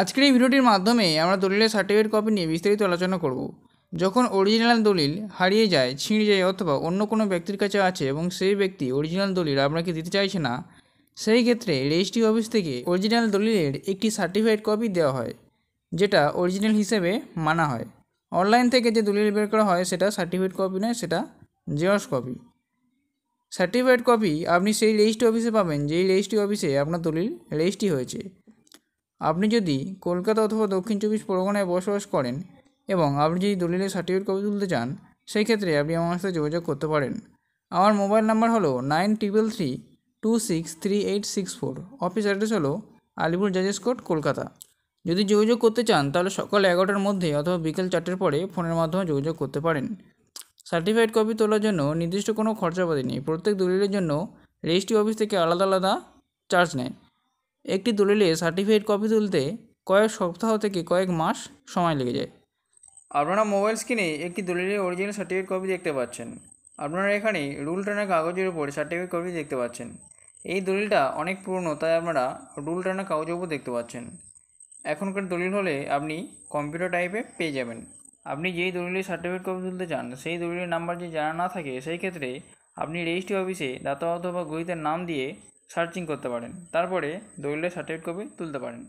আজকের এই ভিডিওটির মাধ্যমে আমরা দলিলের সার্টিফিকেট কপি নিয়ে বিস্তারিত আলোচনা করব যখন অরিজিনাল দলিল হারিয়ে যায় ছিঁড়ে যায় অথবা অন্য কোনো ব্যক্তির কাছে আছে এবং সেই ব্যক্তি অরিজিনাল দলিল আপনাকে দিতে চাইছে না সেই ক্ষেত্রে রেজিস্ট্রি অফিস থেকে অরিজিনাল দলিলের একটি সার্টিফিকেট কপি দেওয়া হয় যেটা অরিজিনাল হিসেবে মানা হয় অনলাইন থেকে যে দলিল বের করা হয় সেটা সার্টিফিকেট কপি নয় সেটা জেরক্স কপি সার্টিফিকেট কপি আপনি সেই রেজিস্ট্রি অফিসে পাবেন যেই রেজিস্ট্রি অফিসে আপনার দলিল রেজিস্ট্রি হয়েছে আপনি যদি কলকাতা অথবা দক্ষিণ চব্বিশ পরগনায় বসবাস করেন এবং আপনি যদি দলিলের সার্টিফিকেট কপি তুলতে চান সেই ক্ষেত্রে আপনি আমার সাথে যোগাযোগ করতে পারেন আমার মোবাইল নাম্বার হলো nine triple three two six three eight six four office address হলো আলিপুর জাজেস কোর্ট কলকাতা যদি যোগাযোগ করতে চান তাহলে সকাল এগারোটার মধ্যে অথবা বিকেল চারটের পরে ফোনের মাধ্যমে যোগাযোগ করতে পারেন সার্টিফাইড কপি তোলার জন্য নির্দিষ্ট কোনো খরচাপাতি নেই প্রত্যেক দলিলের জন্য রেজিস্ট্রি অফিস থেকে আলাদা আলাদা চার্জ নেয় একটি দলিলে সার্টিফিকেট কপি তুলতে কয়েক সপ্তাহ থেকে কয়েক মাস সময় লেগে যায় আপনারা মোবাইল স্ক্রিনে একটি দলিলের অরিজিনাল সার্টিফিকেট কপি দেখতে পাচ্ছেন আপনারা এখানে রুল টানা কাগজের উপর সার্টিফিকেট কপি দেখতে পাচ্ছেন এই দলিলটা অনেক পুরনো তাই আপনারা রুল টানা কাগজের উপর দেখতে পাচ্ছেন এখনকার দলিল হলে আপনি কম্পিউটার টাইপে পেয়ে যাবেন আপনি যেই দলিলের সার্টিফিকেট কপি তুলতে চান সেই দলিলের নাম্বার যদি জানা না থাকে সেই ক্ষেত্রে আপনি রেজিস্ট্রি অফিসে দাতা অথবা গ্রহীতার নাম দিয়ে সার্চিং করতে পারেন তারপরে দলিলের সার্টিফিকেট কপি তুলতে পারেন